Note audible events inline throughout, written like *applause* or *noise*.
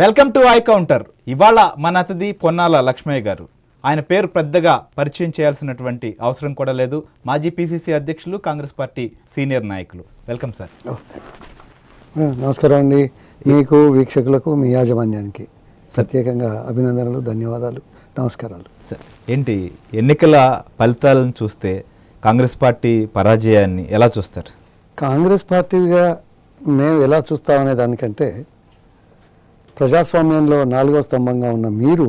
welcome to I counter ఇవాళ మన అతిథి పొన్నాల లక్ష్మయ్య గారు ఆయన పేరు పెద్దగా పరిచయం చేయాల్సినటువంటి అవసరం కూడా లేదు మాజీ పిసిసి అధ్యక్షులు కాంగ్రెస్ పార్టీ సీనియర్ నాయకులు వెల్కమ్ సార్ నమస్కారం అండి మీకు వీక్షకులకు మీ యాజమాన్యానికి ప్రత్యేకంగా అభినందనలు ధన్యవాదాలు నమస్కారాలు సార్ ఏంటి ఎన్నికల ఫలితాలను చూస్తే కాంగ్రెస్ పార్టీ పరాజయాన్ని ఎలా చూస్తారు కాంగ్రెస్ పార్టీగా మేము ఎలా చూస్తామనే దానికంటే ప్రజాస్వామ్యంలో నాలుగో స్తంభంగా ఉన్న మీరు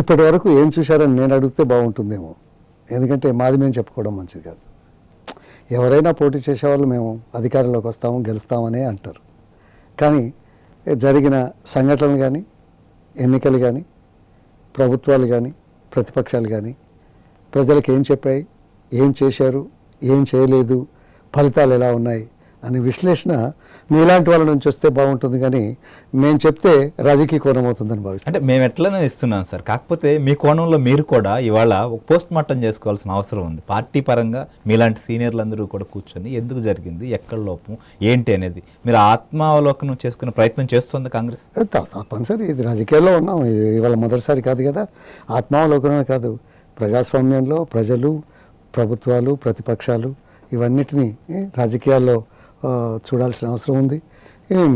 ఇప్పటి వరకు ఏం చూశారని నేను అడిగితే బాగుంటుందేమో ఎందుకంటే మాది మేము చెప్పుకోవడం మంచిది కాదు ఎవరైనా పోటీ చేసేవాళ్ళు మేము అధికారంలోకి వస్తాము గెలుస్తామనే అంటారు కానీ జరిగిన సంఘటనలు కానీ ఎన్నికలు కానీ ప్రభుత్వాలు కానీ ప్రతిపక్షాలు కానీ ప్రజలకు ఏం చెప్పాయి ఏం చేశారు ఏం చేయలేదు ఫలితాలు ఎలా ఉన్నాయి అనే విశ్లేషణ మీలాంటి వాళ్ళ నుంచి వస్తే బాగుంటుంది కానీ మేము చెప్తే రాజకీయ కోణం అవుతుందని భావిస్తాం అంటే మేము ఎట్లనే ఇస్తున్నాం సార్ కాకపోతే మీ కోణంలో మీరు కూడా ఇవాళ పోస్ట్ మార్టం చేసుకోవాల్సిన అవసరం ఉంది పార్టీ పరంగా మీలాంటి సీనియర్లందరూ కూడా కూర్చొని ఎందుకు జరిగింది ఎక్కడ లోపం ఏంటి అనేది మీరు ఆత్మావలోకనం చేసుకునే ప్రయత్నం చేస్తుంది కాంగ్రెస్ తప్పనిసరి ఇది రాజకీయాల్లో ఉన్నాం ఇది ఇవాళ మొదటిసారి కాదు కదా ఆత్మావలోకనమే కాదు ప్రజాస్వామ్యంలో ప్రజలు ప్రభుత్వాలు ప్రతిపక్షాలు ఇవన్నిటినీ రాజకీయాల్లో చూడాల్సిన అవసరం ఉంది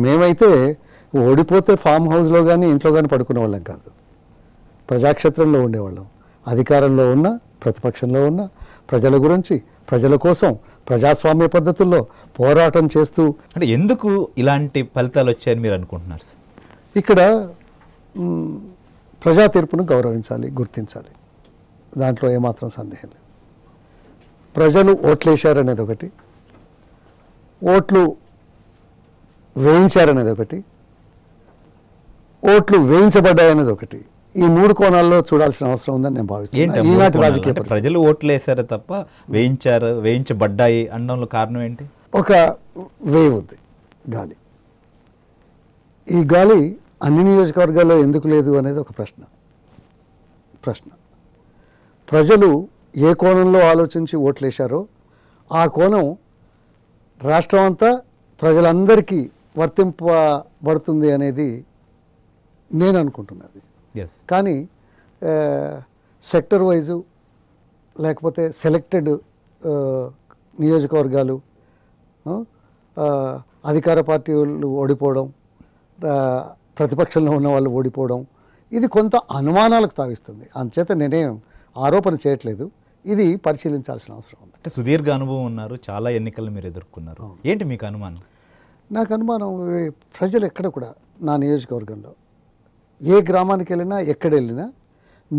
మేమైతే ఓడిపోతే ఫామ్ హౌస్లో కానీ ఇంట్లో కానీ పడుకునే వాళ్ళం కాదు ప్రజాక్షేత్రంలో ఉండేవాళ్ళం అధికారంలో ఉన్న ప్రతిపక్షంలో ఉన్న ప్రజల గురించి ప్రజల కోసం ప్రజాస్వామ్య పద్ధతుల్లో పోరాటం చేస్తూ అంటే ఎందుకు ఇలాంటి ఫలితాలు వచ్చాయని మీరు అనుకుంటున్నారు సార్ ఇక్కడ ప్రజా తీర్పును గౌరవించాలి గుర్తించాలి దాంట్లో ఏమాత్రం సందేహం లేదు ప్రజలు ఓట్లేశారనేది ఒకటి ఓట్లు వేయించారనేది ఒకటి ఓట్లు వేయించబడ్డాయనేది ఒకటి ఈ మూడు కోణాల్లో చూడాల్సిన అవసరం ఉందని నేను భావిస్తున్నాను ఈనాటి రాజకీయ ప్రజలు ఓట్లు వేశారు తప్ప వేయించారు వేయించబడ్డాయి అన్నంలో కారణం ఏంటి ఒక వేవ్ ఉంది గాలి ఈ గాలి అన్ని నియోజకవర్గాల్లో ఎందుకు లేదు అనేది ఒక ప్రశ్న ప్రశ్న ప్రజలు ఏ కోణంలో ఆలోచించి ఓట్లేశారో ఆ కోణం రాష్ట్రం అంతా ప్రజలందరికీ వర్తింపబడుతుంది అనేది నేను అనుకుంటున్నది కానీ సెక్టర్ వైజు లేకపోతే సెలెక్టెడ్ నియోజకవర్గాలు అధికార పార్టీ వాళ్ళు ఓడిపోవడం ప్రతిపక్షంలో ఉన్న వాళ్ళు ఓడిపోవడం ఇది కొంత అనుమానాలకు తావిస్తుంది అందుచేత నేనేం ఆరోపణ చేయట్లేదు ఇది పరిశీలించాల్సిన అవసరం ఉంది అంటే సుదీర్ఘ అనుభవం ఉన్నారు చాలా ఎన్నికలు మీరు ఎదుర్కొన్నారు ఏంటి మీకు అనుమానం నాకు అనుమానం ప్రజలు ఎక్కడ కూడా నా నియోజకవర్గంలో ఏ గ్రామానికి వెళ్ళినా ఎక్కడ వెళ్ళినా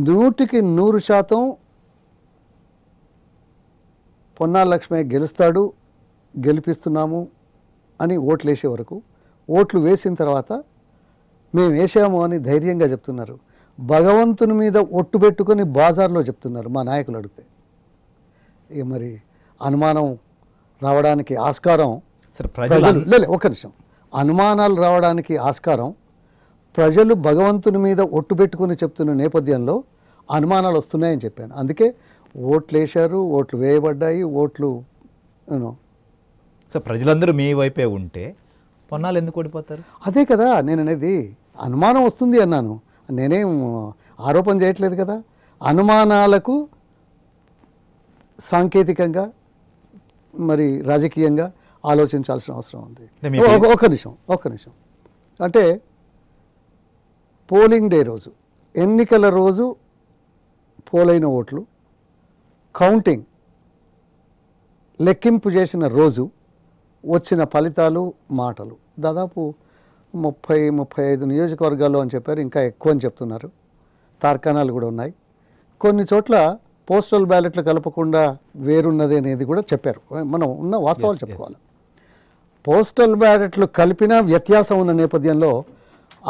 నూటికి నూరు శాతం పొన్నాల లక్ష్మయ్య గెలుస్తాడు గెలిపిస్తున్నాము అని ఓట్లు వేసే వరకు ఓట్లు వేసిన తర్వాత మేము వేసాము అని ధైర్యంగా చెప్తున్నారు భగవంతుని మీద ఒట్టు పెట్టుకొని బాజార్లో చెప్తున్నారు మా నాయకులు అడిగితే మరి అనుమానం రావడానికి ఆస్కారం ప్రజలు లేదు ఒక నిమిషం అనుమానాలు రావడానికి ఆస్కారం ప్రజలు భగవంతుని మీద ఒట్టు పెట్టుకుని చెప్తున్న నేపథ్యంలో అనుమానాలు వస్తున్నాయని చెప్పాను అందుకే ఓట్లు వేశారు ఓట్లు వేయబడ్డాయి ఓట్లు సార్ ప్రజలందరూ మీ వైపే ఉంటే పొన్నాలు ఎందుకు ఓడిపోతారు అదే కదా నేను అనేది అనుమానం వస్తుంది అన్నాను నేనేం ఆరోపణ చేయట్లేదు కదా అనుమానాలకు సాంకేతికంగా మరి రాజకీయంగా ఆలోచించాల్సిన అవసరం ఉంది ఒక నిమిషం ఒక నిమిషం అంటే పోలింగ్ డే రోజు ఎన్నికల రోజు పోలైన ఓట్లు కౌంటింగ్ లెక్కింపు చేసిన రోజు వచ్చిన ఫలితాలు మాటలు దాదాపు ముప్పై ముప్పై ఐదు నియోజకవర్గాల్లో అని చెప్పారు ఇంకా ఎక్కువ అని చెప్తున్నారు తార్కాణాలు కూడా ఉన్నాయి కొన్ని చోట్ల పోస్టల్ బ్యాలెట్లు కలపకుండా వేరున్నది అనేది కూడా చెప్పారు మనం ఉన్న వాస్తవాలు చెప్పుకోవాలి పోస్టల్ బ్యాలెట్లు కలిపినా వ్యత్యాసం ఉన్న నేపథ్యంలో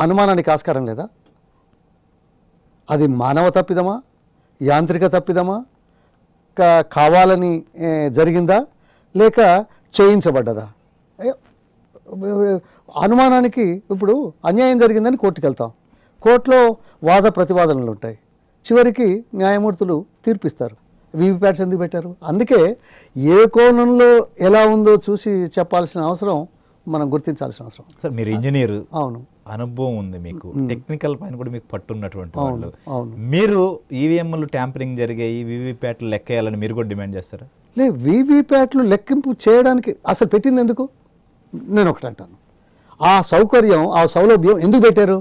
అనుమానానికి ఆస్కారం లేదా అది మానవ తప్పిదమా యాంత్రిక తప్పిదమా కావాలని జరిగిందా లేక చేయించబడ్డదా అనుమానానికి ఇప్పుడు అన్యాయం జరిగిందని కోర్టుకు వెళ్తాం కోర్టులో వాద ప్రతివాదనలు ఉంటాయి చివరికి న్యాయమూర్తులు తీర్పిస్తారు వీవీప్యాట్స్ ఎందుకు పెట్టారు అందుకే ఏ కోణంలో ఎలా ఉందో చూసి చెప్పాల్సిన అవసరం మనం గుర్తించాల్సిన అవసరం సార్ మీరు ఇంజనీర్ అవును అనుభవం ఉంది మీకు టెక్నికల్ పైన కూడా మీకు పట్టున్నటువంటి వాళ్ళు మీరు ఈవీఎంలు ట్యాంపరింగ్ జరిగాయి వీవీప్యాట్లు లెక్కేయాలని మీరు కూడా డిమాండ్ చేస్తారా లేదు వీవీప్యాట్లు లెక్కింపు చేయడానికి అసలు పెట్టింది ఎందుకు నేను ఒకటి అంటాను ఆ సౌకర్యం ఆ సౌలభ్యం ఎందుకు పెట్టారు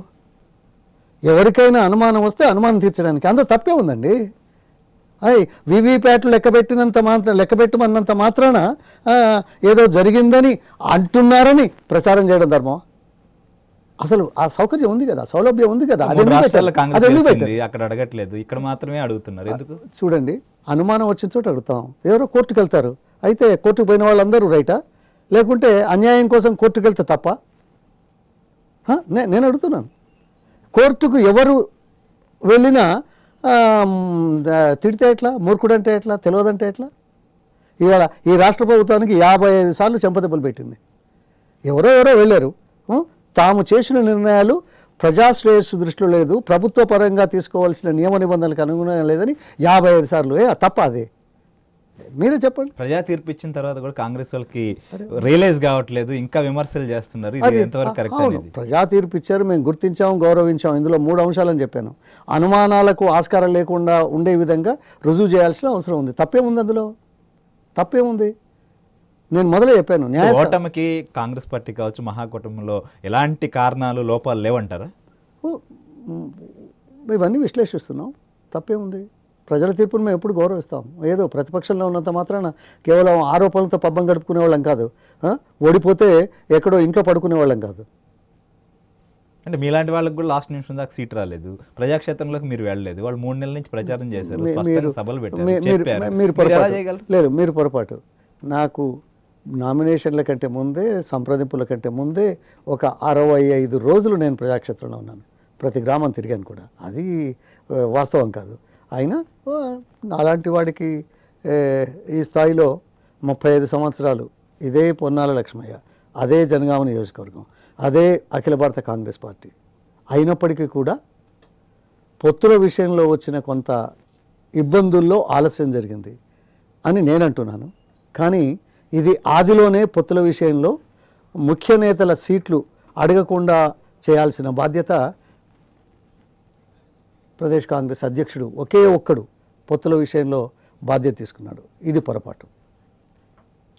ఎవరికైనా అనుమానం వస్తే అనుమానం తీర్చడానికి అంత తప్పే ఉందండి అయ్యి వివిప్యాట్లు లెక్కబెట్టినంత మాత్రం పెట్టమన్నంత మాత్రాన ఏదో జరిగిందని అంటున్నారని ప్రచారం చేయడం ధర్మం అసలు ఆ సౌకర్యం ఉంది కదా సౌలభ్యం ఉంది కదా అక్కడ అడగట్లేదు ఇక్కడ మాత్రమే అడుగుతున్నారు ఎందుకు చూడండి అనుమానం వచ్చిన చోట అడుగుతాం ఎవరో కోర్టుకు వెళ్తారు అయితే కోర్టుకు పోయిన వాళ్ళందరూ రైటా లేకుంటే అన్యాయం కోసం కోర్టుకు వెళ్తే తప్ప నేను అడుగుతున్నాను కోర్టుకు ఎవరు వెళ్ళినా తిడితే ఎట్లా మూర్ఖుడంటే ఎట్లా తెలియదంటే ఎట్లా ఇవాళ ఈ రాష్ట్ర ప్రభుత్వానికి యాభై ఐదు సార్లు చెంపదెబ్బలు పెట్టింది ఎవరో ఎవరో వెళ్ళారు తాము చేసిన నిర్ణయాలు ప్రజాశ్రేయస్సు దృష్టిలో లేదు ప్రభుత్వ పరంగా తీసుకోవాల్సిన నియమ నిబంధనలకు అనుగుణంగా లేదని యాభై ఐదు సార్లు తప్ప అదే మీరే చెప్పండి ప్రజా తీర్పు ఇచ్చిన తర్వాత కూడా కాంగ్రెస్ వాళ్ళకి రియలైజ్ కావట్లేదు ఇంకా విమర్శలు చేస్తున్నారు ఇది ఎంతవరకు కరెక్ట్ ప్రజా తీర్పు ఇచ్చారు మేము గుర్తించాం గౌరవించాం ఇందులో మూడు అంశాలని చెప్పాను అనుమానాలకు ఆస్కారం లేకుండా ఉండే విధంగా రుజువు చేయాల్సిన అవసరం ఉంది తప్పేముంది అందులో తప్పేముంది నేను మొదలు చెప్పాను ఓటమికి కాంగ్రెస్ పార్టీ కావచ్చు మహాకూటమిలో ఎలాంటి కారణాలు లోపాలు లేవంటారా ఇవన్నీ విశ్లేషిస్తున్నాం తప్పేముంది ప్రజల తీర్పును మేము ఎప్పుడు గౌరవిస్తాం ఏదో ప్రతిపక్షంలో ఉన్నంత మాత్రాన కేవలం ఆరోపణలతో పబ్బం గడుపుకునే వాళ్ళం కాదు ఓడిపోతే ఎక్కడో ఇంట్లో పడుకునే వాళ్ళం కాదు అంటే మీలాంటి వాళ్ళకి కూడా లాస్ట్ నిమిషం దాకా సీట్ రాలేదు ప్రజాక్షేత్రంలోకి మీరు వెళ్ళలేదు వాళ్ళు మూడు నెలల నుంచి ప్రచారం చేశారు సభలు పెట్టారు మీరు పొరపాటు లేదు మీరు పొరపాటు నాకు నామినేషన్ల కంటే ముందే సంప్రదింపుల కంటే ముందే ఒక అరవై ఐదు రోజులు నేను ప్రజాక్షేత్రంలో ఉన్నాను ప్రతి గ్రామం తిరిగాను కూడా అది వాస్తవం కాదు అయినా నాలాంటి వాడికి ఈ స్థాయిలో ముప్పై ఐదు సంవత్సరాలు ఇదే పొన్నాల లక్ష్మయ్య అదే జనగామ నియోజకవర్గం అదే అఖిల భారత కాంగ్రెస్ పార్టీ అయినప్పటికీ కూడా పొత్తుల విషయంలో వచ్చిన కొంత ఇబ్బందుల్లో ఆలస్యం జరిగింది అని నేను అంటున్నాను కానీ ఇది ఆదిలోనే పొత్తుల విషయంలో ముఖ్య నేతల సీట్లు అడగకుండా చేయాల్సిన బాధ్యత ప్రదేశ్ కాంగ్రెస్ అధ్యక్షుడు ఒకే ఒక్కడు పొత్తుల విషయంలో బాధ్యత తీసుకున్నాడు ఇది పొరపాటు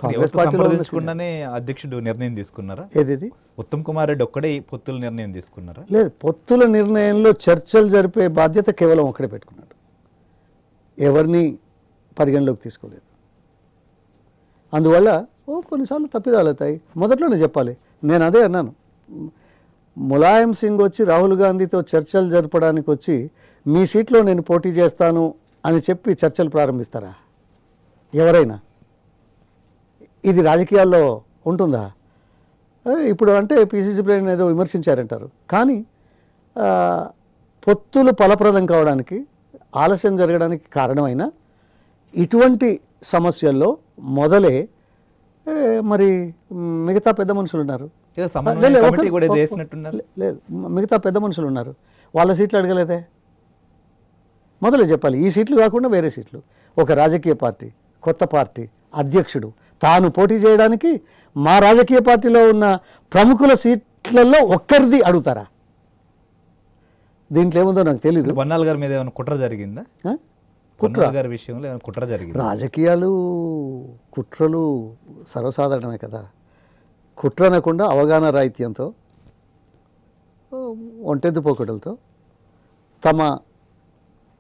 కాంగ్రెస్ తీసుకున్నానే అధ్యక్షుడు నిర్ణయం తీసుకున్నారా ఏది ఉత్తమ్ కుమార్ రెడ్డి ఒక్కడే పొత్తుల నిర్ణయం తీసుకున్నారా లేదు పొత్తుల నిర్ణయంలో చర్చలు జరిపే బాధ్యత కేవలం ఒక్కడే పెట్టుకున్నాడు ఎవరిని పరిగణలోకి తీసుకోలేదు అందువల్ల ఓ కొన్నిసార్లు తప్పిదాలు అవుతాయి మొదట్లోనే చెప్పాలి నేను అదే అన్నాను ములాయం సింగ్ వచ్చి రాహుల్ గాంధీతో చర్చలు జరపడానికి వచ్చి మీ సీట్లో నేను పోటీ చేస్తాను అని చెప్పి చర్చలు ప్రారంభిస్తారా ఎవరైనా ఇది రాజకీయాల్లో ఉంటుందా ఇప్పుడు అంటే పీసీసీ ప్లేయర్ని ఏదో విమర్శించారంటారు కానీ పొత్తులు ఫలప్రదం కావడానికి ఆలస్యం జరగడానికి కారణమైన ఇటువంటి సమస్యల్లో మొదలే మరి మిగతా పెద్ద మనుషులు ఉన్నారు లేదు మిగతా పెద్ద మనుషులు ఉన్నారు వాళ్ళ సీట్లు అడగలేదే మొదలు చెప్పాలి ఈ సీట్లు కాకుండా వేరే సీట్లు ఒక రాజకీయ పార్టీ కొత్త పార్టీ అధ్యక్షుడు తాను పోటీ చేయడానికి మా రాజకీయ పార్టీలో ఉన్న ప్రముఖుల సీట్లలో ఒక్కరిది అడుగుతారా దీంట్లో ఏముందో నాకు తెలియదు బన్నాల్ గారి మీద ఏమైనా కుట్ర జరిగిందా కుట్ర గారి విషయంలో ఏమైనా కుట్ర జరిగింది రాజకీయాలు కుట్రలు సర్వసాధారణమే కదా కుట్రనకుండా అవగాహన రాహిత్యంతో ఒంటెద్దు పోకడలతో తమ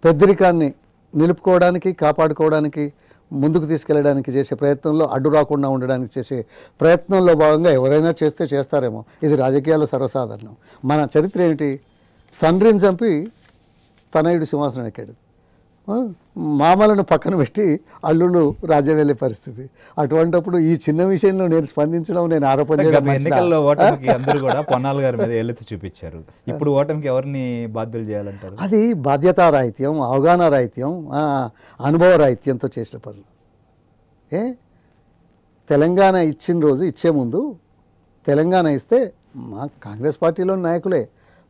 పెద్దరికాన్ని నిలుపుకోవడానికి కాపాడుకోవడానికి ముందుకు తీసుకెళ్ళడానికి చేసే ప్రయత్నంలో అడ్డు రాకుండా ఉండడానికి చేసే ప్రయత్నంలో భాగంగా ఎవరైనా చేస్తే చేస్తారేమో ఇది రాజకీయాల్లో సర్వసాధారణం మన చరిత్ర ఏమిటి తండ్రిని చంపి తనయుడు సింహాసనం ఎక్కాడు మామలను పక్కన పెట్టి అల్లుళ్ళు రాజ్యం వెళ్ళే పరిస్థితి అటువంటప్పుడు ఈ చిన్న విషయంలో నేను స్పందించడం నేను ఆరోపణ ఎన్నికల్లో *laughs* ఓటమికి అందరూ కూడా పొన్నాల గారి మీద ఎల్లెత్తి చూపించారు ఇప్పుడు ఓటమికి ఎవరిని బాధ్యులు చేయాలంటారు అది బాధ్యతా రాహిత్యం అవగాహన రాహిత్యం అనుభవ రాహిత్యంతో చేసిన పనులు ఏ తెలంగాణ ఇచ్చిన రోజు ఇచ్చే ముందు తెలంగాణ ఇస్తే మా కాంగ్రెస్ పార్టీలో నాయకులే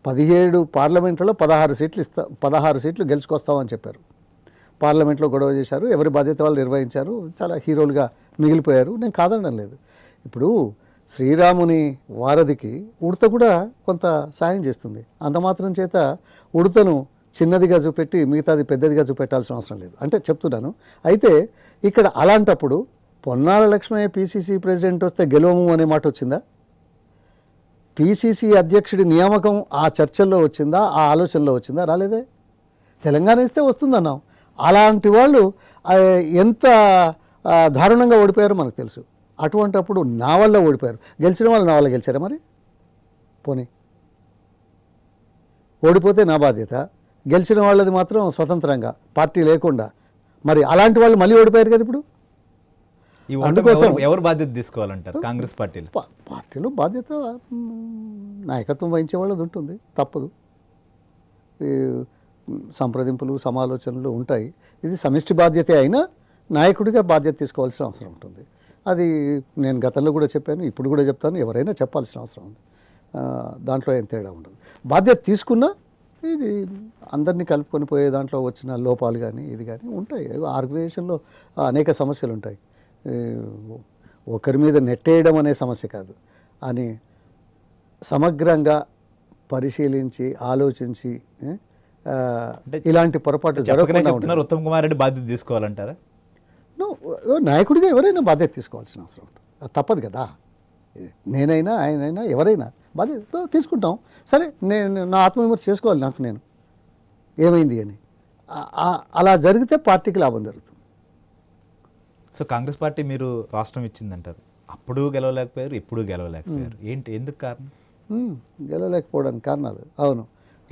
పదిహేడు పార్లమెంట్లలో పదహారు సీట్లు ఇస్తా పదహారు సీట్లు గెలుచుకొస్తామని చెప్పారు పార్లమెంట్లో గొడవ చేశారు ఎవరి బాధ్యత వాళ్ళు నిర్వహించారు చాలా హీరోలుగా మిగిలిపోయారు నేను కాదనడం లేదు ఇప్పుడు శ్రీరాముని వారధికి ఉడత కూడా కొంత సాయం చేస్తుంది అంత మాత్రం చేత ఉడతను చిన్నదిగా చూపెట్టి మిగతాది పెద్దదిగా చూపెట్టాల్సిన అవసరం లేదు అంటే చెప్తున్నాను అయితే ఇక్కడ అలాంటప్పుడు పొన్నాల లక్ష్మయ్య పిసిసి ప్రెసిడెంట్ వస్తే గెలవము అనే మాట వచ్చిందా పిసిసి అధ్యక్షుడి నియామకం ఆ చర్చల్లో వచ్చిందా ఆ ఆలోచనలో వచ్చిందా రాలేదే తెలంగాణ ఇస్తే వస్తుందన్నాం అలాంటి వాళ్ళు ఎంత దారుణంగా ఓడిపోయారో మనకు తెలుసు అటువంటప్పుడు నా వల్ల ఓడిపోయారు గెలిచిన వాళ్ళు నా వల్ల గెలిచారా మరి పోనీ ఓడిపోతే నా బాధ్యత గెలిచిన వాళ్ళది మాత్రం స్వతంత్రంగా పార్టీ లేకుండా మరి అలాంటి వాళ్ళు మళ్ళీ ఓడిపోయారు కదా ఇప్పుడు అందుకోసం ఎవరు బాధ్యత తీసుకోవాలంటారు కాంగ్రెస్ పార్టీలో పార్టీలో బాధ్యత నాయకత్వం వహించే వాళ్ళది ఉంటుంది తప్పదు సంప్రదింపులు సమాలోచనలు ఉంటాయి ఇది సమిష్టి బాధ్యత అయినా నాయకుడిగా బాధ్యత తీసుకోవాల్సిన అవసరం ఉంటుంది అది నేను గతంలో కూడా చెప్పాను ఇప్పుడు కూడా చెప్తాను ఎవరైనా చెప్పాల్సిన అవసరం ఉంది దాంట్లో ఏం తేడా ఉండదు బాధ్యత తీసుకున్నా ఇది అందరినీ కలుపుకొని పోయే దాంట్లో వచ్చిన లోపాలు కానీ ఇది కానీ ఉంటాయి ఆర్గనైజేషన్లో అనేక సమస్యలు ఉంటాయి ఒకరి మీద నెట్టేయడం అనే సమస్య కాదు అని సమగ్రంగా పరిశీలించి ఆలోచించి ఇలాంటి పొరపాటు జరగకుండా ఉత్తమ్ కుమార్ రెడ్డి బాధ్యత తీసుకోవాలంటారా నాయకుడిగా ఎవరైనా బాధ్యత తీసుకోవాల్సిన అవసరం ఉంటుంది తప్పదు కదా నేనైనా ఆయనైనా ఎవరైనా బాధ్యత తీసుకుంటాం సరే నేను నా ఆత్మవిమర్శ చేసుకోవాలి నాకు నేను ఏమైంది అని అలా జరిగితే పార్టీకి లాభం జరుగుతుంది సో కాంగ్రెస్ పార్టీ మీరు రాష్ట్రం ఇచ్చిందంటారు అప్పుడు గెలవలేకపోయారు ఇప్పుడు గెలవలేకపోయారు ఏంటి ఎందుకు కారణం గెలవలేకపోవడానికి కారణాలు అవును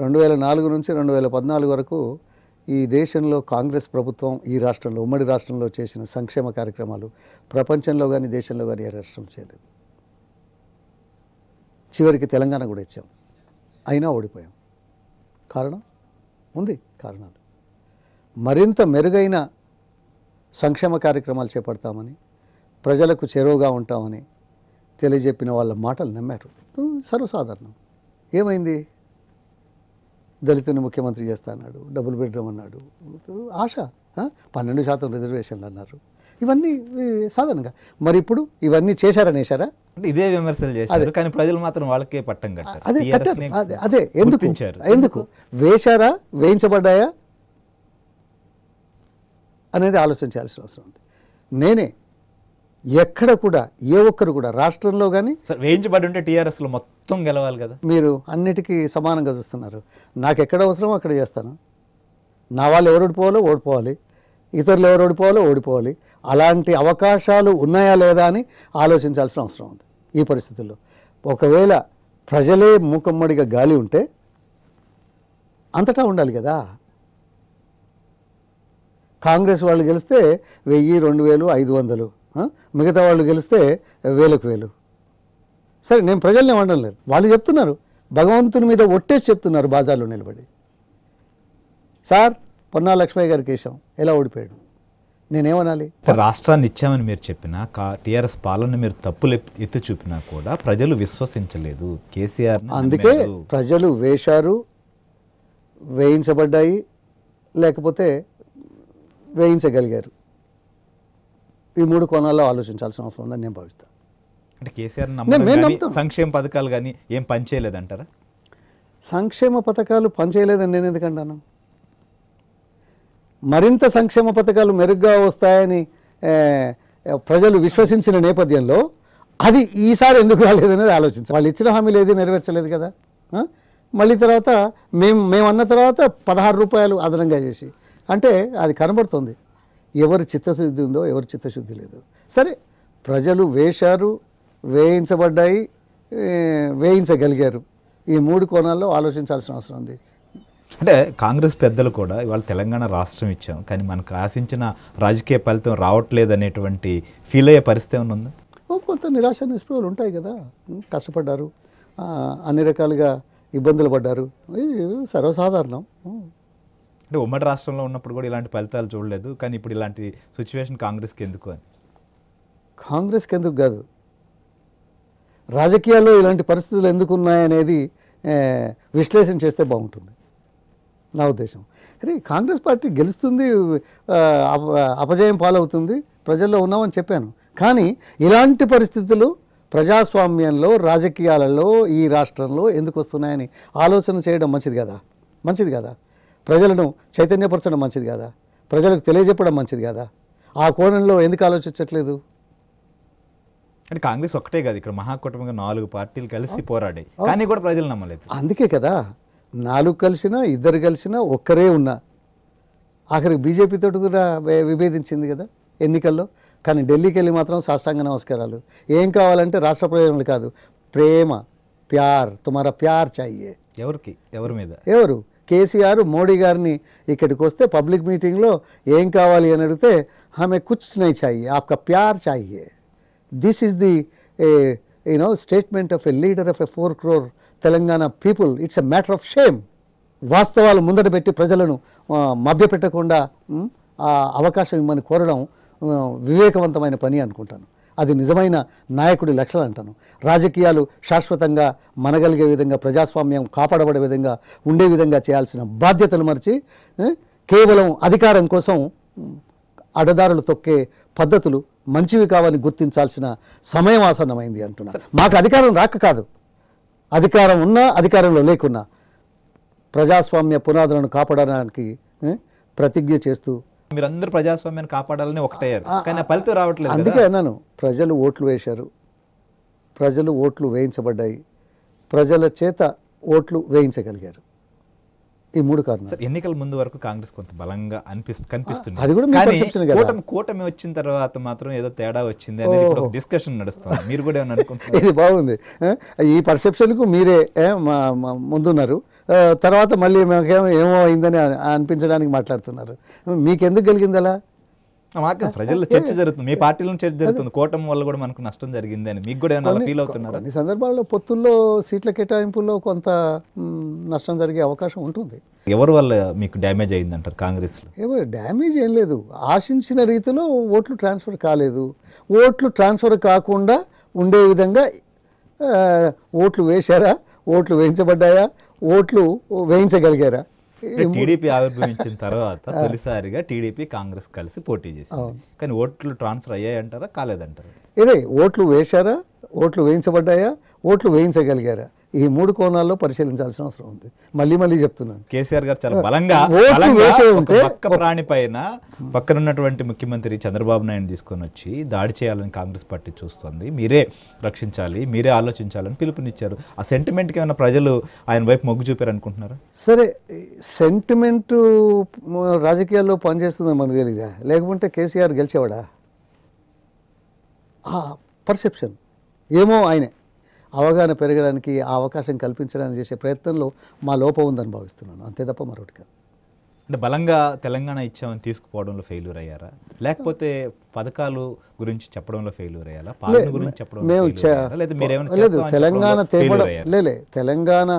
రెండు వేల నాలుగు నుంచి రెండు వేల పద్నాలుగు వరకు ఈ దేశంలో కాంగ్రెస్ ప్రభుత్వం ఈ రాష్ట్రంలో ఉమ్మడి రాష్ట్రంలో చేసిన సంక్షేమ కార్యక్రమాలు ప్రపంచంలో కానీ దేశంలో కానీ ఏ రాష్ట్రం చేయలేదు చివరికి తెలంగాణ కూడా ఇచ్చాం అయినా ఓడిపోయాం కారణం ఉంది కారణాలు మరింత మెరుగైన సంక్షేమ కార్యక్రమాలు చేపడతామని ప్రజలకు చెరువుగా ఉంటామని తెలియజెప్పిన వాళ్ళ మాటలు నమ్మారు సర్వసాధారణం ఏమైంది దళితుని ముఖ్యమంత్రి చేస్తా అన్నాడు డబుల్ బెడ్రూమ్ అన్నాడు ఆశ పన్నెండు శాతం రిజర్వేషన్లు అన్నారు ఇవన్నీ సాధారణంగా మరి ఇప్పుడు ఇవన్నీ చేశారనేశారా ఇదే విమర్శలు చేశారు కానీ ప్రజలు మాత్రం వాళ్ళకే పట్టం కట్టారు అదే అదే ఎందుకు ఎందుకు వేశారా వేయించబడ్డాయా అనేది ఆలోచించాల్సిన అవసరం ఉంది నేనే ఎక్కడ కూడా ఏ ఒక్కరు కూడా రాష్ట్రంలో కానీ వేయించబడి ఉంటే టీఆర్ఎస్లో మొత్తం గెలవాలి కదా మీరు అన్నిటికీ సమానంగా చూస్తున్నారు నాకు ఎక్కడ అవసరమో అక్కడ చేస్తాను నా వాళ్ళు ఎవరు ఓడిపోవాలో ఓడిపోవాలి ఇతరులు ఎవరు ఓడిపోవాలో ఓడిపోవాలి అలాంటి అవకాశాలు ఉన్నాయా లేదా అని ఆలోచించాల్సిన అవసరం ఉంది ఈ పరిస్థితుల్లో ఒకవేళ ప్రజలే మూకమ్మడిగా గాలి ఉంటే అంతటా ఉండాలి కదా కాంగ్రెస్ వాళ్ళు గెలిస్తే వెయ్యి రెండు వేలు ఐదు వందలు మిగతా వాళ్ళు గెలిస్తే వేలకు వేలు సరే నేను ప్రజల్ని వండడం లేదు వాళ్ళు చెప్తున్నారు భగవంతుని మీద ఒట్టేసి చెప్తున్నారు బాజార్లో నిలబడి సార్ పొన్నా లక్ష్మయ్య గారి కేశం ఎలా ఓడిపోయాడు నేనేమనాలి రాష్ట్రాన్ని ఇచ్చామని మీరు చెప్పినా టీఆర్ఎస్ పాలన మీరు తప్పులు ఎత్తి చూపినా కూడా ప్రజలు విశ్వసించలేదు కేసీఆర్ అందుకే ప్రజలు వేశారు వేయించబడ్డాయి లేకపోతే వేయించగలిగారు ఈ మూడు కోణాల్లో ఆలోచించాల్సిన అవసరం ఉందని నేను భావిస్తాను అంటే కేసీఆర్ సంక్షేమ పథకాలు కానీ ఏం పనిచేయలేదంటారా సంక్షేమ పథకాలు పనిచేయలేదని నేను ఎందుకంటాను మరింత సంక్షేమ పథకాలు మెరుగ్గా వస్తాయని ప్రజలు విశ్వసించిన నేపథ్యంలో అది ఈసారి ఎందుకు రాలేదనేది ఆలోచించాలి వాళ్ళు ఇచ్చిన హామీలు ఏది నెరవేర్చలేదు కదా మళ్ళీ తర్వాత మేము మేమన్న తర్వాత పదహారు రూపాయలు అదనంగా చేసి అంటే అది కనబడుతుంది ఎవరి చిత్తశుద్ధి ఉందో ఎవరి చిత్తశుద్ధి లేదు సరే ప్రజలు వేశారు వేయించబడ్డాయి వేయించగలిగారు ఈ మూడు కోణాల్లో ఆలోచించాల్సిన అవసరం ఉంది అంటే కాంగ్రెస్ పెద్దలు కూడా ఇవాళ తెలంగాణ రాష్ట్రం ఇచ్చాం కానీ మనకు ఆశించిన రాజకీయ ఫలితం రావట్లేదు అనేటువంటి ఫీల్ అయ్యే పరిస్థితి ఏమైనా ఉందా కొంత నిరాశ నిస్పృహలు ఉంటాయి కదా కష్టపడ్డారు అన్ని రకాలుగా ఇబ్బందులు పడ్డారు ఇది సర్వసాధారణం అంటే ఉమ్మడి రాష్ట్రంలో ఉన్నప్పుడు కూడా ఇలాంటి ఫలితాలు చూడలేదు కానీ ఇప్పుడు ఇలాంటి సిచ్యువేషన్ కాంగ్రెస్కి ఎందుకు అని కాంగ్రెస్కి ఎందుకు కాదు రాజకీయాల్లో ఇలాంటి పరిస్థితులు ఎందుకు ఉన్నాయనేది విశ్లేషణ చేస్తే బాగుంటుంది నా ఉద్దేశం కానీ కాంగ్రెస్ పార్టీ గెలుస్తుంది అపజయం పాలవుతుంది ప్రజల్లో ఉన్నామని చెప్పాను కానీ ఇలాంటి పరిస్థితులు ప్రజాస్వామ్యంలో రాజకీయాలలో ఈ రాష్ట్రంలో ఎందుకు వస్తున్నాయని ఆలోచన చేయడం మంచిది కదా మంచిది కదా ప్రజలను చైతన్యపరచడం మంచిది కాదా ప్రజలకు తెలియజెప్పడం మంచిది కాదా ఆ కోణంలో ఎందుకు ఆలోచించట్లేదు అంటే కాంగ్రెస్ ఒక్కటే కాదు ఇక్కడ మహాకూటమిగా నాలుగు పార్టీలు కలిసి పోరాడాయి కానీ కూడా ప్రజలు నమ్మలేదు అందుకే కదా నాలుగు కలిసినా ఇద్దరు కలిసినా ఒక్కరే ఉన్నా ఆఖరికి బీజేపీతో కూడా విభేదించింది కదా ఎన్నికల్లో కానీ ఢిల్లీకి వెళ్ళి మాత్రం సాష్టాంగ నమస్కారాలు ఏం కావాలంటే రాష్ట్ర ప్రయోజనాలు కాదు ప్రేమ ప్యార్ తుమారా ప్యార్ చాయే ఎవరికి ఎవరి మీద ఎవరు కేసీఆర్ మోడీ గారిని ఇక్కడికి వస్తే పబ్లిక్ మీటింగ్లో ఏం కావాలి అని అడిగితే ఆమె కుచ్ నై చాయే ఆప్కా ప్యార్ చాయే this is the you know statement of a leader of a four crore Telangana people it's a matter of shame వాస్తవాలు ముందట పెట్టి ప్రజలను మభ్యపెట్టకుండా అవకాశం ఇమ్మని కోరడం వివేకవంతమైన పని అనుకుంటాను అది నిజమైన నాయకుడి లక్షలు అంటాను రాజకీయాలు శాశ్వతంగా మనగలిగే విధంగా ప్రజాస్వామ్యం కాపాడబడే విధంగా ఉండే విధంగా చేయాల్సిన బాధ్యతలు మరిచి కేవలం అధికారం కోసం అడదారులు తొక్కే పద్ధతులు మంచివి కావని గుర్తించాల్సిన సమయం ఆసన్నమైంది అంటున్నారు మాకు అధికారం రాక కాదు అధికారం ఉన్నా అధికారంలో లేకున్నా ప్రజాస్వామ్య పునాదులను కాపాడడానికి ప్రతిజ్ఞ చేస్తూ మీరందరూ ప్రజాస్వామ్యాన్ని కాపాడాలని ఒకటయ్యారు కానీ ఫలితం రావట్లేదు అందుకే అన్నాను ప్రజలు ఓట్లు వేశారు ప్రజలు ఓట్లు వేయించబడ్డాయి ప్రజల చేత ఓట్లు వేయించగలిగారు ఈ మూడు కారణాలు ఎన్నికల ముందు వరకు కాంగ్రెస్ కొంత బలంగా అనిపిస్తుంది కనిపిస్తుంది అది కూడా కూటమి కూటమి వచ్చిన తర్వాత మాత్రం ఏదో తేడా వచ్చింది అనేది డిస్కషన్ నడుస్తుంది మీరు కూడా ఏమైనా అనుకుంటున్నారు ఇది బాగుంది ఈ పర్సెప్షన్కు మీరే ముందున్నారు తర్వాత మళ్ళీ మాకేమో ఏమో అయిందని అనిపించడానికి మాట్లాడుతున్నారు మీకెందుకు కలిగింది అలా మాకు ప్రజల్లో చర్చ జరుగుతుంది మీ పార్టీలో చర్చ జరుగుతుంది కోటం వల్ల కూడా మనకు నష్టం జరిగింది అని మీకు కూడా ఏమైనా ఫీల్ అవుతున్నారు ఈ సందర్భాల్లో పొత్తుల్లో సీట్ల కేటాయింపుల్లో కొంత నష్టం జరిగే అవకాశం ఉంటుంది ఎవరి వల్ల మీకు డ్యామేజ్ అయిందంటారు కాంగ్రెస్లో ఎవరు డ్యామేజ్ ఏం లేదు ఆశించిన రీతిలో ఓట్లు ట్రాన్స్ఫర్ కాలేదు ఓట్లు ట్రాన్స్ఫర్ కాకుండా ఉండే విధంగా ఓట్లు వేశారా ఓట్లు వేయించబడ్డాయా ఓట్లు వేయించగలిగారా టీడీపీ ఆవిర్భవించిన తర్వాత తొలిసారిగా టీడీపీ కాంగ్రెస్ కలిసి పోటీ చేసింది కానీ ఓట్లు ట్రాన్స్ఫర్ అయ్యాయంటారా కాలేదంటారా ఇదే ఓట్లు వేశారా ఓట్లు వేయించబడ్డాయా ఓట్లు వేయించగలిగారా ఈ మూడు కోణాల్లో పరిశీలించాల్సిన అవసరం ఉంది మళ్ళీ మళ్ళీ చెప్తున్నాను కేసీఆర్ గారు చాలా బలంగా వేసే పక్క ప్రాణి పైన పక్కనున్నటువంటి ముఖ్యమంత్రి చంద్రబాబు నాయుడు తీసుకొని వచ్చి దాడి చేయాలని కాంగ్రెస్ పార్టీ చూస్తుంది మీరే రక్షించాలి మీరే ఆలోచించాలని పిలుపునిచ్చారు ఆ సెంటిమెంట్కి ఏమైనా ప్రజలు ఆయన వైపు మొగ్గు చూపారు అనుకుంటున్నారా సరే సెంటిమెంట్ రాజకీయాల్లో పనిచేస్తుందని మనకు తెలియదా లేకపోతే కేసీఆర్ గెలిచేవాడా పర్సెప్షన్ ఏమో ఆయనే అవగాహన పెరగడానికి ఆ అవకాశం కల్పించడానికి చేసే ప్రయత్నంలో మా లోపం ఉందని భావిస్తున్నాను అంతే తప్ప మరొకటి కాదు అంటే బలంగా తెలంగాణ ఇచ్చామని తీసుకుపోవడంలో ఫెయిల్యూర్ అయ్యారా లేకపోతే పథకాలు గురించి చెప్పడంలో ఫెయిల్యూర్ అయ్యారా గురించి చెప్పడం లేదు తెలంగాణ తేవడం లేలే తెలంగాణ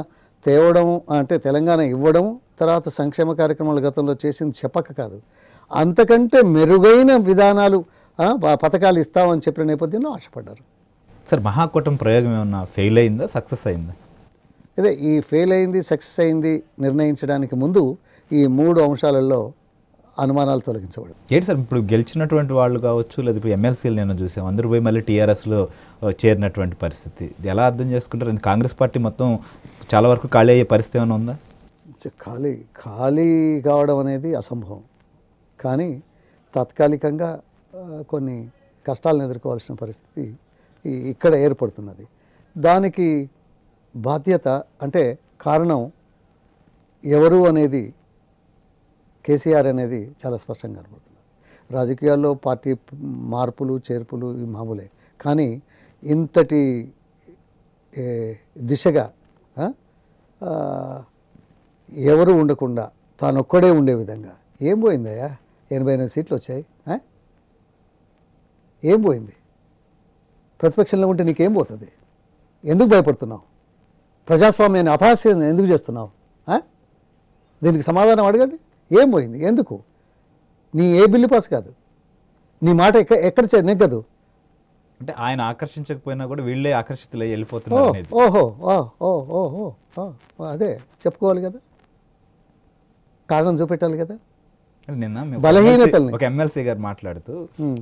తేవడం అంటే తెలంగాణ ఇవ్వడం తర్వాత సంక్షేమ కార్యక్రమాలు గతంలో చేసింది చెప్పక కాదు అంతకంటే మెరుగైన విధానాలు పథకాలు ఇస్తామని చెప్పిన నేపథ్యంలో ఆశపడ్డారు సార్ మహాకూటమి ప్రయోగం ఏమన్నా ఫెయిల్ అయిందా సక్సెస్ అయిందా అదే ఈ ఫెయిల్ అయింది సక్సెస్ అయింది నిర్ణయించడానికి ముందు ఈ మూడు అంశాలలో అనుమానాలు తొలగించబడు ఏంటి సార్ ఇప్పుడు గెలిచినటువంటి వాళ్ళు కావచ్చు లేదా ఇప్పుడు ఎమ్మెల్సీలు నేను చూసాం అందరూ పోయి మళ్ళీ టీఆర్ఎస్లో చేరినటువంటి పరిస్థితి ఎలా అర్థం చేసుకుంటారు కాంగ్రెస్ పార్టీ మొత్తం చాలా వరకు ఖాళీ అయ్యే పరిస్థితి ఏమైనా ఉందా ఖాళీ ఖాళీ కావడం అనేది అసంభవం కానీ తాత్కాలికంగా కొన్ని కష్టాలను ఎదుర్కోవాల్సిన పరిస్థితి ఇక్కడ ఏర్పడుతున్నది దానికి బాధ్యత అంటే కారణం ఎవరు అనేది కేసీఆర్ అనేది చాలా స్పష్టంగా కనబడుతుంది రాజకీయాల్లో పార్టీ మార్పులు చేర్పులు ఇవి మామూలే కానీ ఇంతటి దిశగా ఎవరు ఉండకుండా తానొక్కడే ఉండే విధంగా ఏం పోయిందయ్యా ఎనభై ఎనిమిది సీట్లు వచ్చాయి ఏం పోయింది ప్రతిపక్షంలో ఉంటే నీకేం పోతుంది ఎందుకు భయపడుతున్నావు ప్రజాస్వామ్యాన్ని అపహాస్యం ఎందుకు చేస్తున్నావు దీనికి సమాధానం అడగండి ఏం పోయింది ఎందుకు నీ ఏ బిల్లు పాస్ కాదు నీ మాట ఎక్క ఎక్కడ నెగ్గదు అంటే ఆయన ఆకర్షించకపోయినా కూడా వీళ్ళే ఆకర్షితులై వెళ్ళిపోతున్నారు ఓహో ఓహో ఓహో అదే చెప్పుకోవాలి కదా కారణం చూపెట్టాలి కదా నిన్న బలహీనతలు ఒక ఎమ్మెల్సీ గారు మాట్లాడుతూ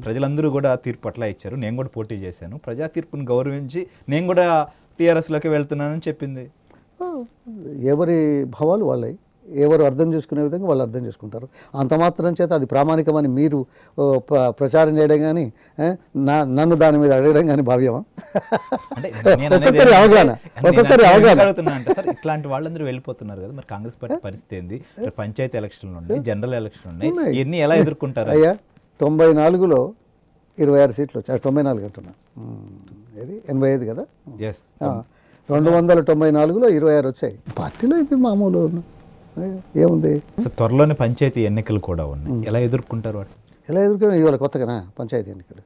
ప్రజలందరూ కూడా తీర్పు అట్లా ఇచ్చారు నేను కూడా పోటీ చేశాను ప్రజా తీర్పును గౌరవించి నేను కూడా టీఆర్ఎస్లోకి వెళ్తున్నానని చెప్పింది ఎవరి భావాలు వాళ్ళవి ఎవరు అర్థం చేసుకునే విధంగా వాళ్ళు అర్థం చేసుకుంటారు అంత మాత్రం చేత అది ప్రామాణికమని మీరు ప్రచారం చేయడం కానీ నన్ను దాని మీద అడగడం కానీ భావ్యమా ఒక్కొక్కరి అవగాహన ఒక్కొక్కరి ఇట్లాంటి వాళ్ళందరూ వెళ్ళిపోతున్నారు కదా మరి కాంగ్రెస్ పార్టీ పరిస్థితి ఏంది పంచాయతీ ఎలక్షన్లు ఉన్నాయి జనరల్ ఎలక్షన్లు ఉన్నాయి ఎన్ని ఎలా ఎదుర్కొంటారు అయ్యా తొంభై నాలుగులో ఇరవై ఆరు సీట్లు వచ్చాయి తొంభై నాలుగు అంటున్నా ఏది ఎనభై ఐదు కదా రెండు వందల తొంభై నాలుగులో ఇరవై ఆరు వచ్చాయి పార్టీలో అయితే మామూలు ఏముంది త్వరలోనే పంచాయతీ ఎన్నికలు కూడా ఉన్నాయి ఎలా ఎదుర్కొంటారు వాటి ఎలా ఎదుర్కొని ఇవాళ కొత్తగానా పంచాయతీ ఎన్నికలు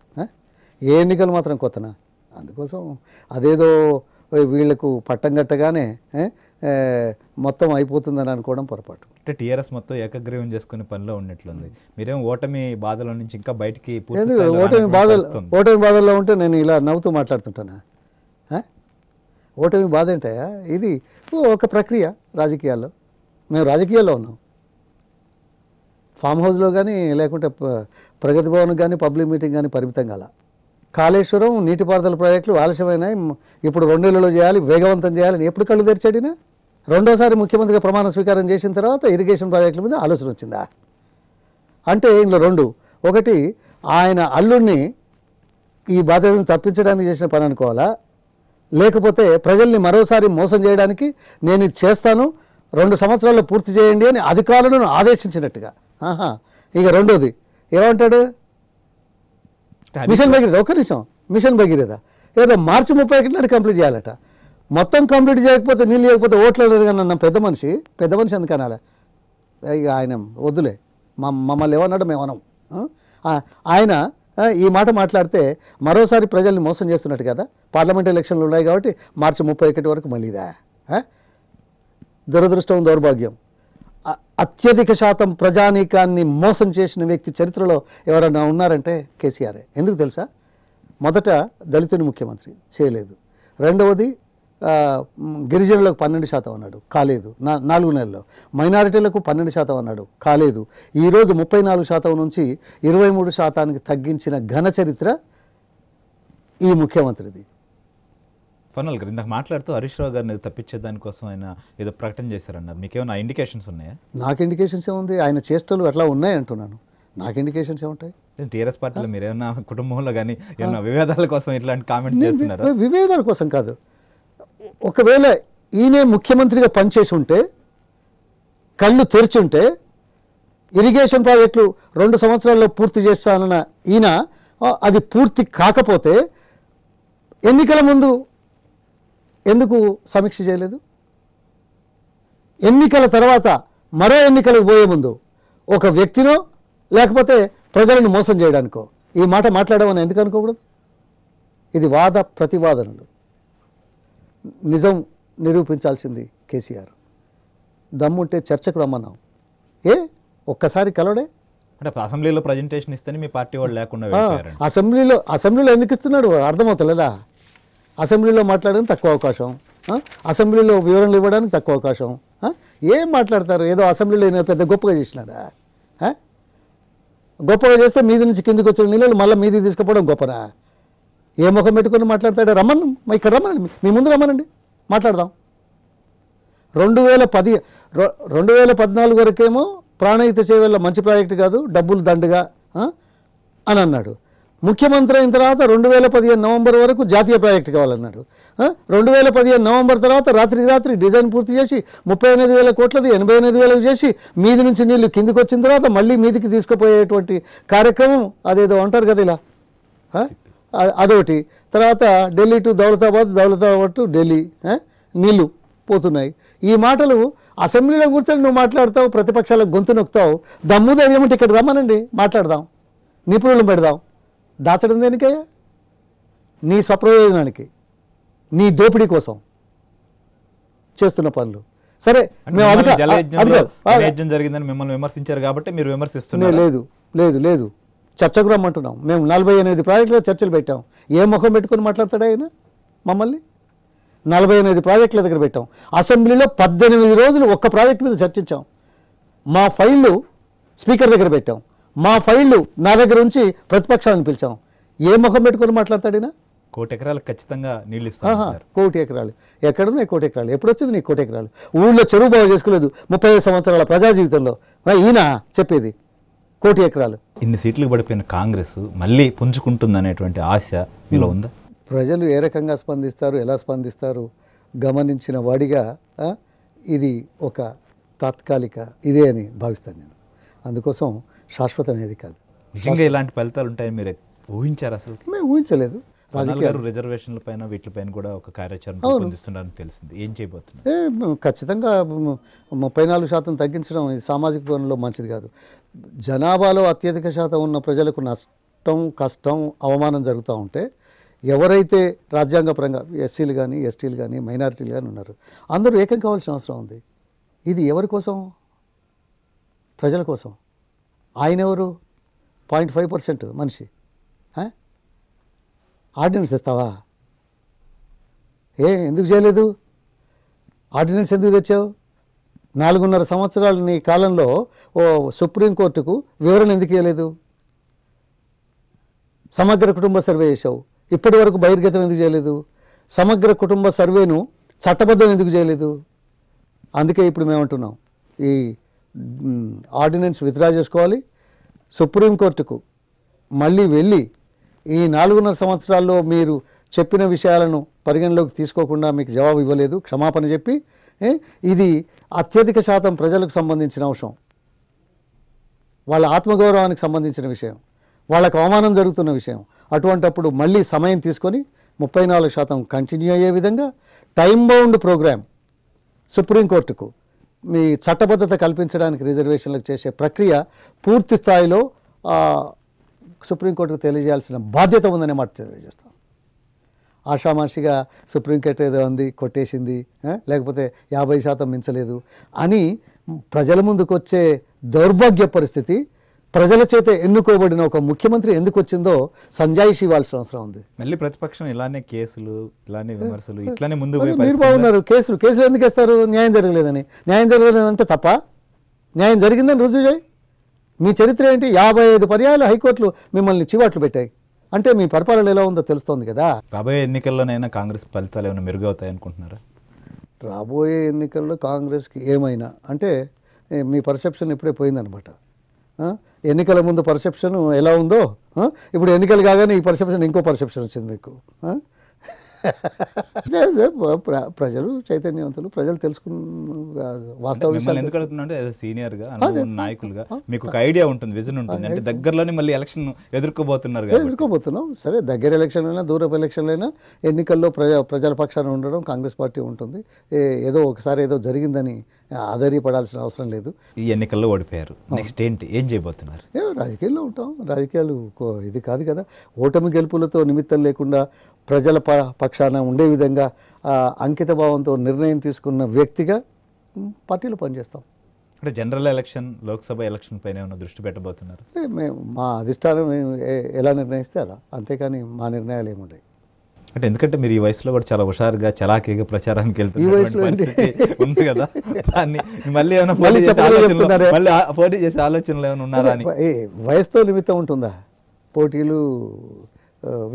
ఏ ఎన్నికలు మాత్రం కొత్తనా అందుకోసం అదేదో వీళ్లకు పట్టం కట్టగానే మొత్తం అయిపోతుందని అనుకోవడం పొరపాటు అంటే టీఆర్ఎస్ మొత్తం ఏకగ్రీవం చేసుకునే పనిలో ఉన్నట్లుంది మీరేం ఓటమి బాధల నుంచి ఇంకా బయటికి ఓటమి బాధలు ఓటమి బాధల్లో ఉంటే నేను ఇలా నవ్వుతూ మాట్లాడుతుంటానా ఓటమి బాధ ఏంటయా ఇది ఒక ప్రక్రియ రాజకీయాల్లో మేము రాజకీయాల్లో ఉన్నాం ఫామ్ హౌస్లో కానీ లేకుంటే ప్రగతి భవన్ కానీ పబ్లిక్ మీటింగ్ కానీ పరిమితం కల కాళేశ్వరం నీటిపారుదల ప్రాజెక్టులు ఆలస్యమైనాయి ఇప్పుడు రెండేళ్లలో చేయాలి వేగవంతం చేయాలని ఎప్పుడు కళ్ళు తెరిచాడినా రెండోసారి ముఖ్యమంత్రిగా ప్రమాణ స్వీకారం చేసిన తర్వాత ఇరిగేషన్ ప్రాజెక్టుల మీద ఆలోచన వచ్చిందా అంటే ఇందులో రెండు ఒకటి ఆయన అల్లుడిని ఈ బాధ్యతను తప్పించడానికి చేసిన పని అనుకోవాలా లేకపోతే ప్రజల్ని మరోసారి మోసం చేయడానికి నేను చేస్తాను రెండు సంవత్సరాల్లో పూర్తి చేయండి అని అధికారులను ఆదేశించినట్టుగా ఇక రెండోది ఏమంటాడు మిషన్ భగీరథ ఒక్క నిమిషం మిషన్ భగీరథ ఏదో మార్చి ముప్పై ఒకటి నాడు కంప్లీట్ చేయాలట మొత్తం కంప్లీట్ చేయకపోతే నీళ్ళు లేకపోతే ఓట్లు అన్న పెద్ద మనిషి పెద్ద మనిషి ఎందుకనాలే ఇక ఆయన వద్దులే మా మమ్మల్ని ఏమన్నాడు మేము ఆయన ఈ మాట మాట్లాడితే మరోసారి ప్రజల్ని మోసం చేస్తున్నట్టు కదా పార్లమెంట్ ఎలక్షన్లు ఉన్నాయి కాబట్టి మార్చి ముప్పై ఒకటి వరకు మళ్ళీదా దురదృష్టం దౌర్భాగ్యం అత్యధిక శాతం ప్రజానీకాన్ని మోసం చేసిన వ్యక్తి చరిత్రలో ఎవరైనా ఉన్నారంటే కేసీఆరే ఎందుకు తెలుసా మొదట దళితుని ముఖ్యమంత్రి చేయలేదు రెండవది గిరిజనులకు పన్నెండు శాతం అన్నాడు కాలేదు నా నాలుగు నెలల్లో మైనారిటీలకు పన్నెండు శాతం అన్నాడు కాలేదు ఈరోజు ముప్పై నాలుగు శాతం నుంచి ఇరవై మూడు శాతానికి తగ్గించిన ఘన చరిత్ర ఈ ముఖ్యమంత్రిది పనులు గారు ఇందాక మాట్లాడుతూ హరీష్ రావు గారిని తప్పించే దానికోసం ఆయన ఏదో ప్రకటన చేశారన్నారు ఏమైనా ఇండికేషన్స్ ఉన్నాయా నాకు ఇండికేషన్స్ ఏముంది ఆయన చేష్టలు అట్లా ఉన్నాయి అంటున్నాను నాకు ఇండికేషన్స్ ఏముంటాయి టీఆర్ఎస్ పార్టీలో మీరు ఏమైనా కుటుంబంలో కానీ ఏమైనా వివేదాల కోసం ఇట్లాంటి కామెంట్స్ చేస్తున్నారు వివేదాల కోసం కాదు ఒకవేళ ఈయనే ముఖ్యమంత్రిగా పనిచేసి ఉంటే కళ్ళు తెరిచుంటే ఇరిగేషన్ ప్రాజెక్టులు రెండు సంవత్సరాల్లో పూర్తి చేస్తానన్న ఈయన అది పూర్తి కాకపోతే ఎన్నికల ముందు ఎందుకు సమీక్ష చేయలేదు ఎన్నికల తర్వాత మరో ఎన్నికలకు పోయే ముందు ఒక వ్యక్తినో లేకపోతే ప్రజలను మోసం చేయడానికో ఈ మాట మాట్లాడమని ఎందుకు అనుకోకూడదు ఇది వాద ప్రతివాదనలు నిజం నిరూపించాల్సింది కేసీఆర్ దమ్ముంటే చర్చకు రమ్మన్నాం ఏ ఒక్కసారి కలవడే అంటే అసెంబ్లీలో ప్రజెంటేషన్ ఇస్తేనే మీ పార్టీ వాళ్ళు లేకుండా అసెంబ్లీలో అసెంబ్లీలో ఎందుకు ఇస్తున్నాడు అర్థమవుతలేదా అసెంబ్లీలో మాట్లాడడం తక్కువ అవకాశం అసెంబ్లీలో వివరణలు ఇవ్వడానికి తక్కువ అవకాశం ఏం మాట్లాడతారు ఏదో అసెంబ్లీలో నేను పెద్ద గొప్పగా చేసినాడా గొప్పగా చేస్తే మీది నుంచి కిందికి వచ్చిన నీళ్ళు మళ్ళీ మీది తీసుకుపోవడం గొప్పనా ఏ ముఖం పెట్టుకుని మాట్లాడతాడు రమ్మను ఇక్కడ రమ్మనండి మీ ముందు రమ్మనండి మాట్లాడదాం రెండు వేల పది రెండు వేల పద్నాలుగు వరకేమో ప్రాణహిత చేయవల్ల మంచి ప్రాజెక్ట్ కాదు డబ్బులు దండుగా అని అన్నాడు ముఖ్యమంత్రి అయిన తర్వాత రెండు వేల పదిహేను నవంబర్ వరకు జాతీయ ప్రాజెక్ట్ కావాలన్నాడు రెండు వేల పదిహేను నవంబర్ తర్వాత రాత్రి రాత్రి డిజైన్ పూర్తి చేసి ముప్పై ఎనిమిది వేల కోట్లది ఎనభై ఎనిమిది వేలకు చేసి మీది నుంచి నీళ్లు కిందికి వచ్చిన తర్వాత మళ్ళీ మీదికి తీసుకుపోయేటువంటి కార్యక్రమం అదేదో అంటారు కదా ఇలా అదొకటి తర్వాత ఢిల్లీ టు దౌలతాబాద్ దౌలతాబాద్ టు ఢిల్లీ నీళ్లు పోతున్నాయి ఈ మాటలు అసెంబ్లీలో కూర్చొని నువ్వు మాట్లాడతావు ప్రతిపక్షాలకు గొంతు నొక్కుతావు దమ్ము ధైర్యం ఇక్కడ రమ్మనండి మాట్లాడదాం నిపుణులు పెడదాం దాచడం దేనికే నీ స్వప్రయోజనానికి నీ దోపిడీ కోసం చేస్తున్న పనులు సరే మేము జరిగిందని మిమ్మల్ని విమర్శించారు కాబట్టి మీరు విమర్శిస్తున్నా లేదు లేదు లేదు చర్చకు రమ్మంటున్నాం మేము నలభై ఎనిమిది ప్రాజెక్టులో చర్చలు పెట్టాం ఏ ముఖం పెట్టుకుని మాట్లాడతాడు ఆయన మమ్మల్ని నలభై ఎనిమిది ప్రాజెక్టుల దగ్గర పెట్టాం అసెంబ్లీలో పద్దెనిమిది రోజులు ఒక్క ప్రాజెక్ట్ మీద చర్చించాం మా ఫైళ్ళు స్పీకర్ దగ్గర పెట్టాం మా ఫైళ్ళు నా దగ్గర ఉంచి ప్రతిపక్షాలను పిలిచాం ఏ ముఖం పెట్టుకొని మాట్లాడతాడినా కోటి ఎకరాలు ఖచ్చితంగా నీళ్ళు ఇస్తారు కోటి ఎకరాలు ఎక్కడున్నాయి కోటి ఎకరాలు ఎప్పుడు వచ్చింది నీ కోటి ఎకరాలు ఊళ్ళో చెరువు బాగు చేసుకోలేదు ముప్పై ఐదు సంవత్సరాల ప్రజా జీవితంలో ఈయన చెప్పేది కోటి ఎకరాలు ఇన్ని సీట్లు పడిపోయిన కాంగ్రెస్ మళ్ళీ పుంజుకుంటుంది ఆశ మీలో ఉందా ప్రజలు ఏ రకంగా స్పందిస్తారు ఎలా స్పందిస్తారు గమనించిన వాడిగా ఇది ఒక తాత్కాలిక ఇదే అని భావిస్తాను నేను అందుకోసం శాశ్వతమేది కాదు నిజంగా ఇలాంటి ఫలితాలు ఉంటాయని మీరు ఊహించారు అసలు మేము ఊహించలేదు రాజకీయాలు రిజర్వేషన్ల పైన వీటిపైన కూడా ఒక కార్యాచరణ రూపొందిస్తున్నారని తెలిసింది ఏం చేయబోతున్నారు ఖచ్చితంగా ముప్పై నాలుగు శాతం తగ్గించడం ఇది సామాజిక పనుల్లో మంచిది కాదు జనాభాలో అత్యధిక శాతం ఉన్న ప్రజలకు నష్టం కష్టం అవమానం జరుగుతూ ఉంటే ఎవరైతే రాజ్యాంగపరంగా ఎస్సీలు కానీ ఎస్టీలు కానీ మైనారిటీలు కానీ ఉన్నారు అందరూ ఏకం కావాల్సిన అవసరం ఉంది ఇది ఎవరి కోసం ప్రజల కోసం ఆయన ఎవరు పాయింట్ ఫైవ్ పర్సెంట్ మనిషి ఆర్డినెన్స్ ఇస్తావా ఏ ఎందుకు చేయలేదు ఆర్డినెన్స్ ఎందుకు తెచ్చావు నాలుగున్నర సంవత్సరాల నీ కాలంలో ఓ సుప్రీంకోర్టుకు వివరణ ఎందుకు ఇవ్వలేదు సమగ్ర కుటుంబ సర్వే చేసావు ఇప్పటి వరకు బహిర్గతం ఎందుకు చేయలేదు సమగ్ర కుటుంబ సర్వేను చట్టబద్ధం ఎందుకు చేయలేదు అందుకే ఇప్పుడు మేమంటున్నాం ఈ ఆర్డినెన్స్ విత్డ్రా చేసుకోవాలి సుప్రీంకోర్టుకు మళ్ళీ వెళ్ళి ఈ నాలుగున్నర సంవత్సరాల్లో మీరు చెప్పిన విషయాలను పరిగణలోకి తీసుకోకుండా మీకు జవాబు ఇవ్వలేదు క్షమాపణ చెప్పి ఇది అత్యధిక శాతం ప్రజలకు సంబంధించిన అంశం వాళ్ళ ఆత్మగౌరవానికి సంబంధించిన విషయం వాళ్ళకు అవమానం జరుగుతున్న విషయం అటువంటప్పుడు మళ్ళీ సమయం తీసుకొని ముప్పై నాలుగు శాతం కంటిన్యూ అయ్యే విధంగా టైం బౌండ్ ప్రోగ్రామ్ సుప్రీంకోర్టుకు మీ చట్టబద్ధత కల్పించడానికి రిజర్వేషన్లకు చేసే ప్రక్రియ పూర్తి స్థాయిలో సుప్రీంకోర్టుకు తెలియజేయాల్సిన బాధ్యత ఉందనే మాట తెలియజేస్తాం ఆషామాషిగా సుప్రీంకోర్టు ఏదో ఉంది కొట్టేసింది లేకపోతే యాభై శాతం మించలేదు అని ప్రజల ముందుకు వచ్చే దౌర్భాగ్య పరిస్థితి ప్రజల చేత ఎన్నుకోబడిన ఒక ముఖ్యమంత్రి ఎందుకు వచ్చిందో సంజాయిషి ఇవ్వాల్సిన అవసరం ఉంది మళ్ళీ ప్రతిపక్షం ఇలానే కేసులు ఇలానే విమర్శలు ఇట్లానే ముందు మీరు బాగున్నారు కేసులు కేసులు ఎందుకు వేస్తారు న్యాయం జరగలేదని న్యాయం జరగలేదంటే తప్ప న్యాయం జరిగిందని రుజువు చేయి మీ చరిత్ర ఏంటి యాభై ఐదు పర్యాలు హైకోర్టులు మిమ్మల్ని చివాట్లు పెట్టాయి అంటే మీ పరిపాలన ఎలా ఉందో తెలుస్తోంది కదా రాబోయే ఎన్నికల్లోనైనా కాంగ్రెస్ ఫలితాలు ఏమైనా మెరుగవుతాయి అనుకుంటున్నారా రాబోయే ఎన్నికల్లో కాంగ్రెస్కి ఏమైనా అంటే మీ పర్సెప్షన్ ఇప్పుడే పోయిందనమాట ఎన్నికల ముందు పర్సెప్షన్ ఎలా ఉందో ఇప్పుడు ఎన్నికలు కాగానే ఈ పర్సెప్షన్ ఇంకో పర్సెప్షన్ వచ్చింది మీకు *laughs* ప్రజలు చైతన్యవంతులు ప్రజలు తెలుసుకున్న వాస్తవ విషయాలు సీనియర్గా నాయకులుగా మీకు ఒక ఐడియా ఉంటుంది విజన్ దగ్గరలోనే మళ్ళీ ఎలక్షన్ ఎదుర్కోబోతున్నారు ఎదుర్కోబోతున్నాం సరే దగ్గర అయినా దూరపు ఎలక్షన్లైనా ఎన్నికల్లో ప్రజా ప్రజల పక్షాన ఉండడం కాంగ్రెస్ పార్టీ ఉంటుంది ఏదో ఒకసారి ఏదో జరిగిందని ఆధారపడాల్సిన అవసరం లేదు ఈ ఎన్నికల్లో ఓడిపోయారు నెక్స్ట్ ఏంటి ఏం చేయబోతున్నారు రాజకీయాల్లో ఉంటాం రాజకీయాలు ఇది కాదు కదా ఓటమి గెలుపులతో నిమిత్తం లేకుండా ప్రజల ప పక్షాన ఉండే విధంగా అంకిత భావంతో నిర్ణయం తీసుకున్న వ్యక్తిగా పార్టీలో పనిచేస్తాం అంటే జనరల్ ఎలక్షన్ లోక్సభ ఎలక్షన్ పైన ఏమైనా దృష్టి పెట్టబోతున్నారు మేము మా అధిష్టానం ఎలా నిర్ణయిస్తే అలా అంతేకాని మా నిర్ణయాలు ఏముంటాయి అంటే ఎందుకంటే మీరు ఈ వయసులో కూడా చాలా హుషారుగా చలాకీగా ప్రచారానికి వెళ్తున్నారు ఉంది కదా దాన్ని మళ్ళీ ఏమైనా మళ్ళీ మళ్ళీ పోటీ చేసే ఆలోచనలు ఏమైనా ఉన్నారా అని వయసుతో నిమిత్తం ఉంటుందా పోటీలు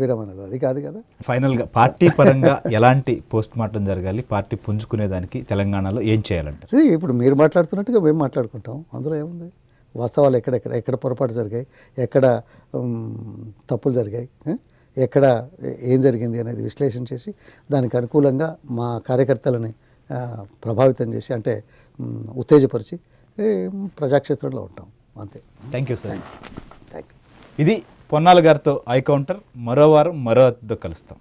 విరమణలు అది కాదు కదా ఫైనల్గా పార్టీ పరంగా ఎలాంటి పోస్ట్ మార్టం జరగాలి పార్టీ పుంజుకునే దానికి తెలంగాణలో ఏం ఇది ఇప్పుడు మీరు మాట్లాడుతున్నట్టుగా మేము మాట్లాడుకుంటాం అందులో ఏముంది వాస్తవాలు ఎక్కడెక్కడ ఎక్కడ పొరపాటు జరిగాయి ఎక్కడ తప్పులు జరిగాయి ఎక్కడ ఏం జరిగింది అనేది విశ్లేషణ చేసి దానికి అనుకూలంగా మా కార్యకర్తలని ప్రభావితం చేసి అంటే ఉత్తేజపరిచి ప్రజాక్షేత్రంలో ఉంటాం అంతే thank you sir thank you ఇది పొన్నాల గారితో ఐ కౌంటర్ మరోవారం మరో అతిథితో కలుస్తాం